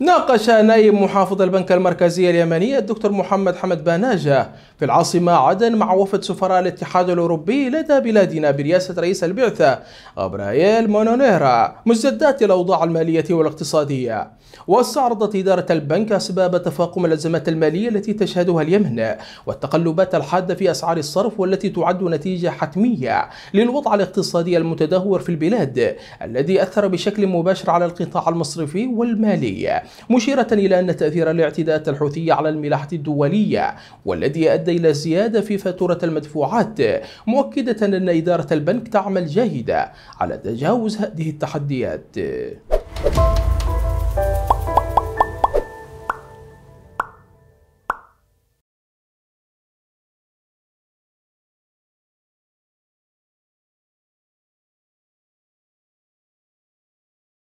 ناقش نائب محافظ البنك المركزي اليمني الدكتور محمد حمد باناجة في العاصمة عدن مع وفد سفراء الاتحاد الأوروبي لدى بلادنا برئاسة رئيس البعثة غبرائيل مونونيرا مزدات الأوضاع المالية والاقتصادية واستعرضت إدارة البنك أسباب تفاقم الأزمات المالية التي تشهدها اليمن والتقلبات الحادة في أسعار الصرف والتي تعد نتيجة حتمية للوضع الاقتصادي المتدهور في البلاد الذي أثر بشكل مباشر على القطاع المصرفي والمالي مشيرة إلى أن تأثير الاعتداءات الحوثية على الملاحة الدولية والذي أدى إلى زيادة في فاتورة المدفوعات مؤكدة أن إدارة البنك تعمل جاهدة على تجاوز هذه التحديات